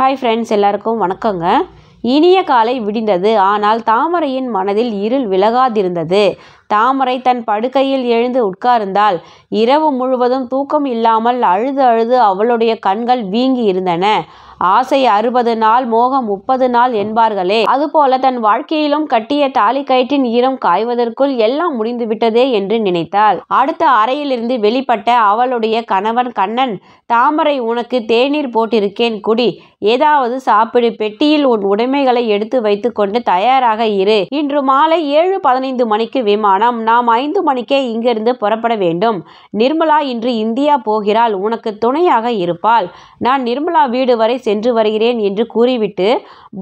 hi friends எல்லாருக்கும் வணக்கங்க இனிய காலை விடிந்தது ஆனால் தாமரையின் மனதில் இருள் விலகாதிருந்தது தாமரை தன் படுக்கையில் எழுந்து உட்கார்ந்தாள் இரவு முழுவதும் தூக்கம் இல்லாமல் அழுது அழுது அவளுடைய கண்கள் வீங்கி இருந்தன ஆசை அறுபது நாள் மோகம் முப்பது நாள் என்பார்களே அதுபோல தன் வாழ்க்கையிலும் கட்டிய தாலி கயிற்றின் ஈரம் காய்வதற்குள் எல்லாம் முடிந்துவிட்டதே என்று நினைத்தாள் அடுத்த அறையிலிருந்து வெளிப்பட்ட அவளுடைய கணவன் கண்ணன் தாமரை உனக்கு தேநீர் போட்டிருக்கேன் குடி ஏதாவது சாப்பிடு பெட்டியில் உன் உடைமைகளை எடுத்து வைத்துக்கொண்டு தயாராக இரு இன்று மாலை ஏழு பதினைந்து மணிக்கு விமானம் விமானம் நாம் ஐந்து மணிக்கே இங்கிருந்து புறப்பட வேண்டும் நிர்மலா இன்று இந்தியா போகிறாள் உனக்கு துணையாக இருப்பாள் நான் நிர்மலா வீடு வரை சென்று வருகிறேன் என்று கூறிவிட்டு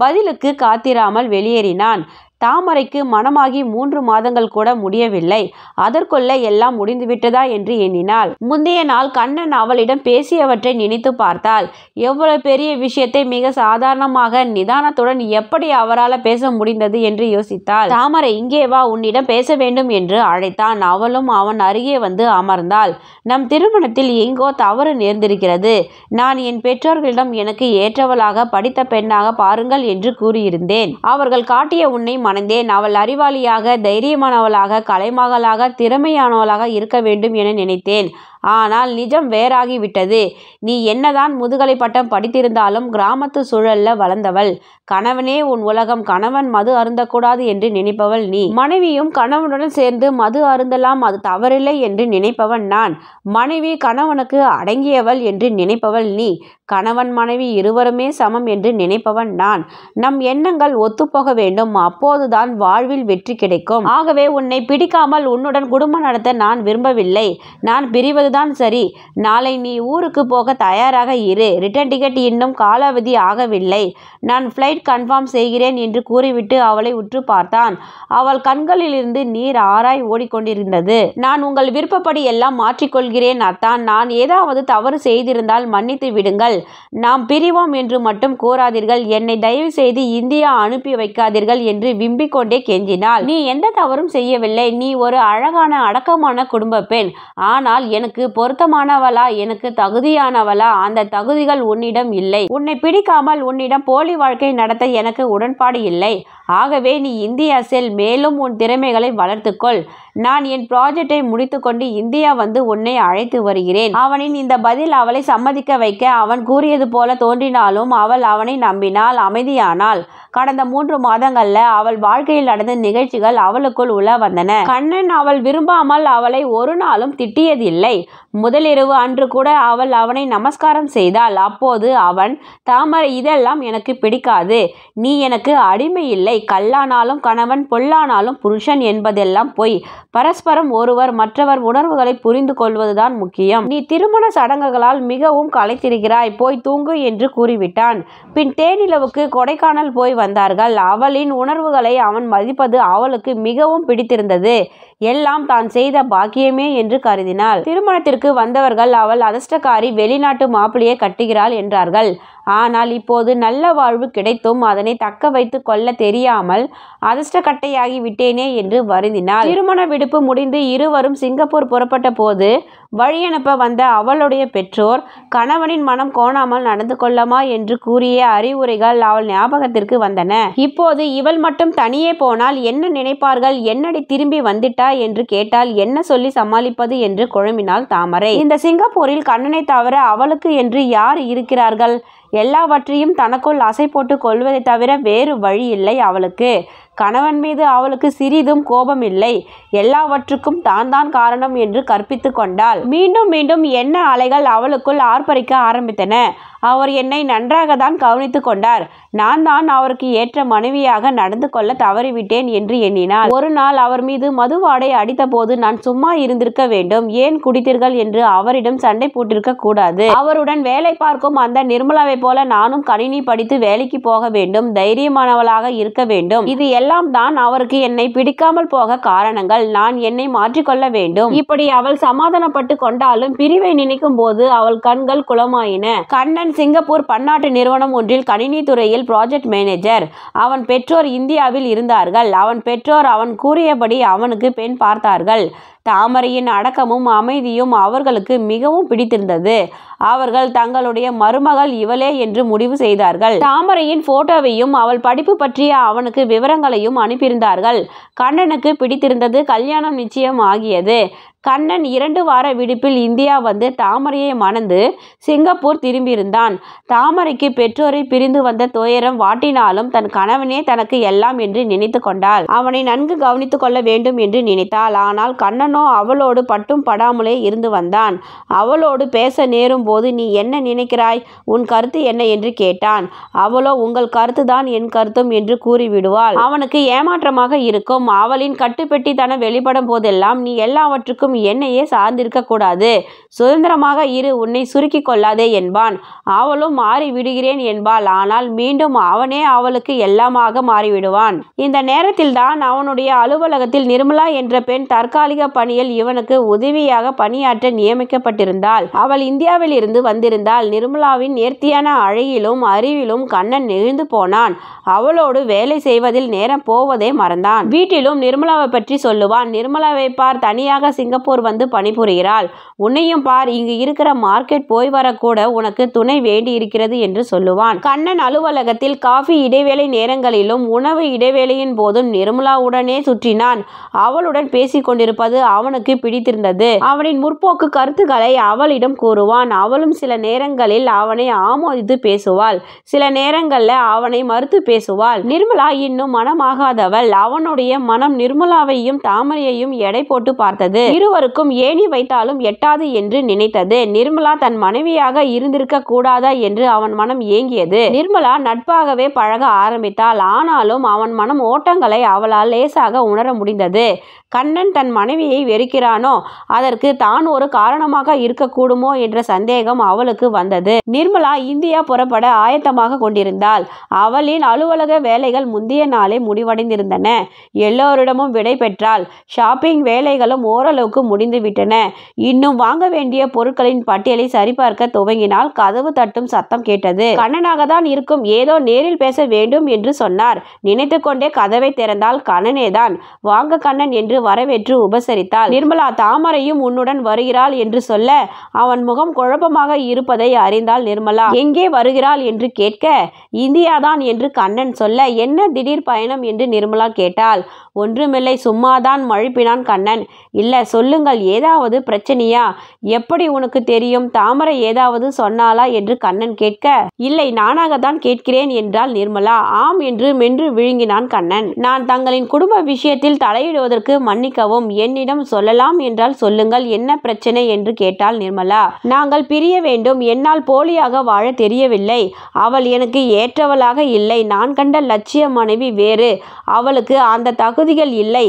பதிலுக்கு காத்திராமல் வெளியேறினான் தாமரைக்கு மனமாகி மூன்று மாதங்கள் கூட முடியவில்லை அதற்குள்ளே எல்லாம் முடிந்துவிட்டதா என்று எண்ணினாள் முந்தைய நாள் கண்ணன் அவளிடம் பேசியவற்றை நினைத்து பார்த்தாள் எவ்வளவு பெரிய விஷயத்தை மிக சாதாரணமாக நிதானத்துடன் எப்படி அவரால் பேச முடிந்தது என்று யோசித்தாள் தாமரை இங்கே வா உன்னிடம் பேச வேண்டும் என்று அழைத்தான் அவளும் அவன் அருகே வந்து அமர்ந்தாள் நம் திருமணத்தில் எங்கோ தவறு நேர்ந்திருக்கிறது நான் என் பெற்றோர்களிடம் எனக்கு ஏற்றவளாக படித்த பெண்ணாக பாருங்கள் என்று கூறியிருந்தேன் அவர்கள் காட்டிய உன்னை மணந்தே அவள் அறிவாளியாக தைரியமானவளாக கலைமகளாக திறமையானவளாக இருக்க வேண்டும் என நினைத்தேன் ஆனால் நிஜம் வேறாகிவிட்டது நீ என்னதான் முதுகலை பட்டம் படித்திருந்தாலும் கிராமத்து சூழல்ல வளர்ந்தவள் கணவனே உன் உலகம் கணவன் மது அருந்தக்கூடாது என்று நினைப்பவள் நீ மனைவியும் கணவனுடன் சேர்ந்து மது அருந்தலாம் அது தவறில்லை என்று நினைப்பவன் நான் மனைவி கணவனுக்கு அடங்கியவள் என்று நினைப்பவள் நீ கணவன் மனைவி இருவருமே சமம் என்று நினைப்பவன் நான் நம் எண்ணங்கள் ஒத்துப்போக வேண்டும் அப்போதுதான் வாழ்வில் வெற்றி கிடைக்கும் ஆகவே உன்னை பிடிக்காமல் உன்னுடன் குடும்பம் நடத்த நான் விரும்பவில்லை நான் பிரிவது தான் சரி நாளை நீ ஊருக்கு போக தயாராக இரு ரிட்டன் டிக்கெட் இன்னும் காலாவதி ஆகவில்லை நான் ஃப்ளைட் கன்ஃபார்ம் செய்கிறேன் என்று கூறிவிட்டு அவளை உற்று பார்த்தான் அவள் கண்களிலிருந்து நீர் ஆராய் ஓடிக்கொண்டிருந்தது நான் உங்கள் விருப்பப்படி எல்லாம் மாற்றிக்கொள்கிறேன் அத்தான் நான் ஏதாவது தவறு செய்திருந்தால் மன்னித்து விடுங்கள் நாம் பிரிவோம் என்று மட்டும் கூறாதீர்கள் என்னை தயவு செய்து இந்தியா அனுப்பி வைக்காதீர்கள் என்று விம்பிக் கொண்டே கெஞ்சினாள் நீ எந்த தவறும் செய்யவில்லை நீ ஒரு அழகான அடக்கமான குடும்ப பெண் ஆனால் எனக்கு எனக்கு பொருத்தமானவளா எனக்கு தகுதியானவளா அந்த தகுதிகள் உன்னிடம் இல்லை உன்னை பிடிக்காமல் உன்னிடம் போலி வாழ்க்கை நடத்த எனக்கு உடன்பாடு இல்லை ஆகவே நீ இந்தியா செல் மேலும் உன் திறமைகளை வளர்த்துக்கொள் நான் என் ப்ராஜெக்டை முடித்துக்கொண்டு இந்தியா வந்து உன்னை அழைத்து வருகிறேன் அவனின் இந்த பதில் அவளை சம்மதிக்க வைக்க அவன் கூறியது போல தோன்றினாலும் அவள் அவனை நம்பினால் அமைதியானாள் கடந்த மூன்று மாதங்கள்ல அவள் வாழ்க்கையில் நடந்த நிகழ்ச்சிகள் அவளுக்குள் உள்ள வந்தன கண்ணன் அவள் விரும்பாமல் அவளை ஒரு நாளும் திட்டியதில்லை முதலிரவு அன்று கூட அவள் அவனை நமஸ்காரம் செய்தாள் அப்போது அவன் தாமரை இதெல்லாம் எனக்கு பிடிக்காது நீ எனக்கு அடிமை இல்லை இல்லை கல்லானாலும் கணவன் பொல்லானாலும் புருஷன் என்பதெல்லாம் பொய் பரஸ்பரம் ஒருவர் மற்றவர் உணர்வுகளை புரிந்து கொள்வதுதான் முக்கியம் நீ திருமண சடங்குகளால் மிகவும் களைத்திருக்கிறாய் போய் தூங்கு என்று கூறிவிட்டான் பின் தேனிலவுக்கு கொடைக்கானல் போய் வந்தார்கள் அவளின் உணர்வுகளை அவன் மதிப்பது அவளுக்கு மிகவும் பிடித்திருந்தது எல்லாம் தான் செய்த பாக்கியமே என்று கருதினாள் திருமணத்திற்கு வந்தவர்கள் அவள் அதிர்ஷ்டக்காரி வெளிநாட்டு மாப்பிளையை கட்டுகிறாள் என்றார்கள் ஆனால் இப்போது நல்ல வாழ்வு கிடைத்தும் அதனை தக்க வைத்து கொள்ள தெரியாமல் அதிர்ஷ்டக்கட்டையாகி விட்டேனே என்று வருந்தினாள் திருமண விடுப்பு முடிந்து இருவரும் சிங்கப்பூர் புறப்பட்ட போது வழியனுப்ப வந்த அவளுடைய பெற்றோர் கணவனின் மனம் கோணாமல் நடந்து கொள்ளமா என்று கூறிய அறிவுரைகள் அவள் ஞாபகத்திற்கு வந்தன இப்போது இவள் மட்டும் தனியே போனால் என்ன நினைப்பார்கள் என்னடி திரும்பி வந்துட்டா என்று கேட்டால் என்ன சொல்லி சமாளிப்பது என்று குழம்பினாள் தாமரை இந்த சிங்கப்பூரில் கண்ணனை தவிர அவளுக்கு என்று யார் இருக்கிறார்கள் எல்லாவற்றையும் தனக்குள் அசை போட்டு கொள்வதை தவிர வேறு வழி இல்லை அவளுக்கு கணவன் மீது அவளுக்கு சிறிதும் கோபம் இல்லை எல்லாவற்றுக்கும் தான் தான் காரணம் என்று கற்பித்து கொண்டாள் மீண்டும் மீண்டும் என்ன அலைகள் அவளுக்குள் ஆர்ப்பரிக்க ஆரம்பித்தன அவர் என்னை நன்றாக தான் கவனித்து கொண்டார் நான் தான் அவருக்கு ஏற்ற மனைவியாக நடந்து கொள்ள தவறிவிட்டேன் என்று எண்ணினார் ஒரு நாள் அவர் மீது மதுவாடை அடித்தபோது நான் சும்மா இருந்திருக்க வேண்டும் ஏன் குடித்தீர்கள் என்று அவரிடம் சண்டை போட்டிருக்க கூடாது அவருடன் வேலை பார்க்கும் அந்த நிர்மலாவை போல நானும் கணினி படித்து வேலைக்கு போக வேண்டும் தைரியமானவளாக இருக்க வேண்டும் இது எல்லாம் தான் அவருக்கு என்னை பிடிக்காமல் போக காரணங்கள் நான் என்னை மாற்றிக்கொள்ள வேண்டும் இப்படி அவள் சமாதானப்பட்டு கொண்டாலும் பிரிவை நினைக்கும் போது அவள் கண்கள் குளமாயின கண்ணன் மகன் சிங்கப்பூர் பன்னாட்டு நிறுவனம் ஒன்றில் கணினி துறையில் ப்ராஜெக்ட் மேனேஜர் அவன் பெற்றோர் இந்தியாவில் இருந்தார்கள் அவன் பெற்றோர் அவன் கூறியபடி அவனுக்கு பெண் பார்த்தார்கள் தாமரையின் அடக்கமும் அமைதியும் அவர்களுக்கு மிகவும் பிடித்திருந்தது அவர்கள் தங்களுடைய மருமகள் இவளே என்று முடிவு செய்தார்கள் தாமரையின் போட்டோவையும் அவள் படிப்பு பற்றிய அவனுக்கு விவரங்களையும் அனுப்பியிருந்தார்கள் கண்ணனுக்கு பிடித்திருந்தது கல்யாணம் நிச்சயம் ஆகியது கண்ணன் இரண்டு வார விடுப்பில் இந்தியா வந்து தாமரையை மணந்து சிங்கப்பூர் திரும்பியிருந்தான் தாமரைக்கு பெற்றோரை பிரிந்து வந்த துயரம் வாட்டினாலும் தன் கணவனே தனக்கு எல்லாம் என்று நினைத்து கொண்டாள் அவனை நன்கு கவனித்துக் கொள்ள வேண்டும் என்று நினைத்தாள் ஆனால் கண்ணனோ அவளோடு பட்டும் படாமலே இருந்து வந்தான் அவளோடு பேச நேரும் போது நீ என்ன நினைக்கிறாய் உன் கருத்து என்ன என்று கேட்டான் அவளோ உங்கள் கருத்து தான் என் கருத்தும் என்று கூறிவிடுவாள் அவனுக்கு ஏமாற்றமாக இருக்கும் அவளின் கட்டுப்பெட்டி தன வெளிப்படும் போதெல்லாம் நீ எல்லாவற்றுக்கும் என்னையே சார்ந்திருக்கக்கூடாது சுதந்திரமாக இரு உன்னை சுருக்கி கொள்ளாதே என்பான் அவளும் மாறி விடுகிறேன் என்பாள் ஆனால் மீண்டும் அவனே அவளுக்கு எல்லாமாக மாறிவிடுவான் இந்த நேரத்தில் தான் அவனுடைய அலுவலகத்தில் நிர்மலா என்ற பெண் தற்காலிக பணியில் இவனுக்கு உதவியாக பணியாற்ற நியமிக்கப்பட்டிருந்தாள் அவள் இந்தியாவில் இருந்து வந்திருந்தால் நிர்மலாவின் நேர்த்தியான அழகிலும் அறிவிலும் கண்ணன் நெகிழ்ந்து போனான் அவளோடு வேலை செய்வதில் நேரம் போவதே மறந்தான் வீட்டிலும் நிர்மலாவை பற்றி சொல்லுவான் நிர்மலாவை பார் தனியாக சிங்க சிங்கப்பூர் வந்து பணிபுரிகிறாள் உன்னையும் பார் இங்கு இருக்கிற மார்க்கெட் போய் வரக்கூட உனக்கு துணை வேண்டி இருக்கிறது என்று சொல்லுவான் கண்ணன் அலுவலகத்தில் காஃபி இடைவேளை நேரங்களிலும் உணவு இடைவேளையின் போதும் நிர்மலாவுடனே சுற்றினான் அவளுடன் கொண்டிருப்பது அவனுக்கு பிடித்திருந்தது அவனின் முற்போக்கு கருத்துக்களை அவளிடம் கூறுவான் அவளும் சில நேரங்களில் அவனை ஆமோதித்து பேசுவாள் சில நேரங்களில் அவனை மறுத்து பேசுவாள் நிர்மலா இன்னும் மனமாகாதவள் அவனுடைய மனம் நிர்மலாவையும் தாமரையையும் எடை போட்டு பார்த்தது இருவருக்கும் ஏணி வைத்தாலும் எட்ட எட்டாது என்று நினைத்தது நிர்மலா தன் மனைவியாக இருந்திருக்க கூடாதா என்று அவன் மனம் ஏங்கியது நிர்மலா நட்பாகவே பழக ஆரம்பித்தாள் ஆனாலும் அவன் மனம் ஓட்டங்களை அவளால் லேசாக உணர முடிந்தது கண்ணன் தன் மனைவியை வெறுக்கிறானோ அதற்கு தான் ஒரு காரணமாக இருக்கக்கூடுமோ என்ற சந்தேகம் அவளுக்கு வந்தது நிர்மலா இந்தியா புறப்பட ஆயத்தமாக கொண்டிருந்தாள் அவளின் அலுவலக வேலைகள் முந்தைய நாளே முடிவடைந்திருந்தன எல்லோரிடமும் விடை பெற்றால் ஷாப்பிங் வேலைகளும் ஓரளவுக்கு முடிந்துவிட்டன இன்னும் வாங்க வேண்டிய பொருட்களின் பட்டியலை சரிபார்க்க துவங்கினால் கதவு தட்டும் சத்தம் கேட்டது கண்ணனாக தான் இருக்கும் ஏதோ நேரில் பேச வேண்டும் என்று சொன்னார் நினைத்து கொண்டே கதவை திறந்தால் கண்ணனே தான் வாங்க கண்ணன் என்று வரவேற்று உபசரித்தாள் நிர்மலா தாமரையும் உன்னுடன் வருகிறாள் என்று சொல்ல அவன் முகம் குழப்பமாக இருப்பதை அறிந்தாள் நிர்மலா எங்கே வருகிறாள் என்று கேட்க இந்தியாதான் என்று கண்ணன் சொல்ல என்ன திடீர் பயணம் என்று நிர்மலா கேட்டாள் ஒன்றுமில்லை சும்மாதான் மழுப்பினான் கண்ணன் இல்ல சொல்லுங்கள் ஏதாவது பிரச்சனையா எப்படி உனக்கு தெரியும் தாமரை ஏதாவது சொன்னாளா என்று கண்ணன் கேட்க இல்லை நானாகத்தான் கேட்கிறேன் என்றாள் நிர்மலா ஆம் என்று மென்று விழுங்கினான் கண்ணன் நான் தங்களின் குடும்ப விஷயத்தில் தலையிடுவதற்கு மன்னிக்கவும் என்னிடம் சொல்லலாம் என்றால் சொல்லுங்கள் என்ன பிரச்சனை என்று கேட்டால் நிர்மலா நாங்கள் பிரிய வேண்டும் என்னால் போலியாக வாழ தெரியவில்லை அவள் எனக்கு ஏற்றவளாக இல்லை நான் கண்ட லட்சிய மனைவி வேறு அவளுக்கு அந்த தகுதிகள் இல்லை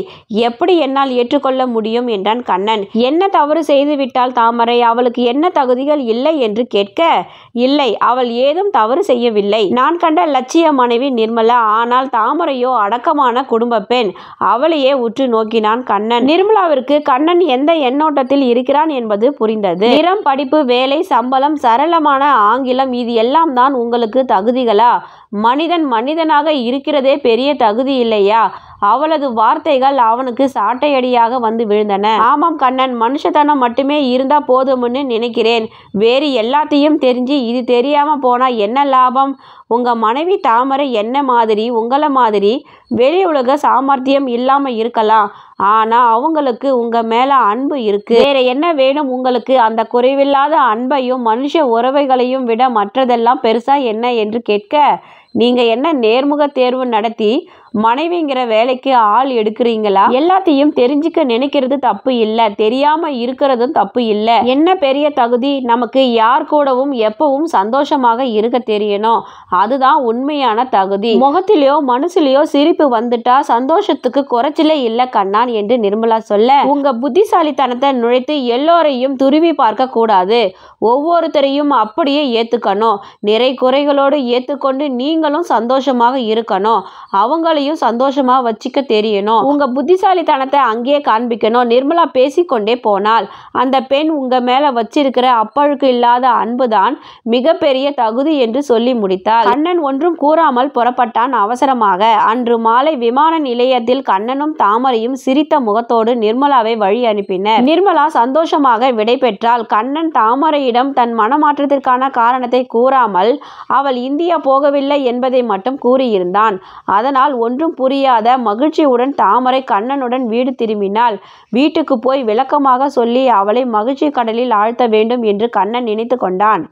எப்படி என்னால் ஏற்றுக்கொள்ள முடியும் என்றான் கண்ணன் என்ன தவறு செய்துவிட்டு கேட்டாள் தாமரை அவளுக்கு என்ன தகுதிகள் இல்லை என்று கேட்க இல்லை அவள் ஏதும் தவறு செய்யவில்லை நான் கண்ட லட்சிய மனைவி நிர்மலா ஆனால் தாமரையோ அடக்கமான குடும்ப பெண் அவளையே உற்று நோக்கினான் கண்ணன் நிர்மலாவிற்கு கண்ணன் எந்த எண்ணோட்டத்தில் இருக்கிறான் என்பது புரிந்தது நிறம் படிப்பு வேலை சம்பளம் சரளமான ஆங்கிலம் இது எல்லாம் தான் உங்களுக்கு தகுதிகளா மனிதன் மனிதனாக இருக்கிறதே பெரிய தகுதி இல்லையா அவளது வார்த்தைகள் அவனுக்கு சாட்டையடியாக வந்து விழுந்தன ஆமாம் கண்ணன் மனுஷத்தனம் மட்டுமே இருந்தா போதும்னு நினைக்கிறேன் வேறு எல்லாத்தையும் தெரிஞ்சு இது தெரியாம போனா என்ன லாபம் உங்க மனைவி தாமரை என்ன மாதிரி உங்களை மாதிரி வெளி உலக சாமர்த்தியம் இல்லாம இருக்கலாம் ஆனா அவங்களுக்கு உங்க மேல அன்பு இருக்கு வேற என்ன வேணும் உங்களுக்கு அந்த குறைவில்லாத அன்பையும் மனுஷ உறவைகளையும் விட மற்றதெல்லாம் பெருசா என்ன என்று கேட்க நீங்க என்ன நேர்முக தேர்வு நடத்தி மனைவிங்கிற வேலைக்கு ஆள் எடுக்கிறீங்களா எல்லாத்தையும் தெரிஞ்சுக்க நினைக்கிறது தப்பு இல்ல தெரியாம இருக்கிறதும் தப்பு இல்ல என்ன பெரிய தகுதி நமக்கு யார் கூடவும் எப்பவும் சந்தோஷமாக இருக்க தெரியணும் அதுதான் உண்மையான தகுதி முகத்திலேயோ மனசுலயோ சிரிப்பு வந்துட்டா சந்தோஷத்துக்கு குறைச்சலே இல்ல கண்ணான் என்று நிர்மலா சொல்ல உங்க புத்திசாலித்தனத்தை நுழைத்து எல்லோரையும் துருவி பார்க்க கூடாது ஒவ்வொருத்தரையும் அப்படியே ஏத்துக்கணும் நிறை குறைகளோடு ஏத்துக்கொண்டு நீங்களும் சந்தோஷமாக இருக்கணும் அவங்கள எல்லாரையும் சந்தோஷமா வச்சுக்க தெரியணும் உங்க புத்திசாலித்தனத்தை அங்கேயே காண்பிக்கணும் நிர்மலா பேசிக்கொண்டே போனாள் அந்த பெண் உங்க மேல வச்சிருக்கிற அப்பழுக்கு இல்லாத அன்புதான் மிகப்பெரிய தகுதி என்று சொல்லி முடித்தார் கண்ணன் ஒன்றும் கூறாமல் புறப்பட்டான் அவசரமாக அன்று மாலை விமான நிலையத்தில் கண்ணனும் தாமரையும் சிரித்த முகத்தோடு நிர்மலாவை வழி அனுப்பினர் நிர்மலா சந்தோஷமாக விடை பெற்றால் கண்ணன் தாமரையிடம் தன் மனமாற்றத்திற்கான காரணத்தை கூறாமல் அவள் இந்தியா போகவில்லை என்பதை மட்டும் கூறியிருந்தான் அதனால் ஒன்றும் புரியாத மகிழ்ச்சியுடன் தாமரை கண்ணனுடன் வீடு திரும்பினாள் வீட்டுக்கு போய் விளக்கமாக சொல்லி அவளை மகிழ்ச்சி கடலில் ஆழ்த்த வேண்டும் என்று கண்ணன் நினைத்து கொண்டான்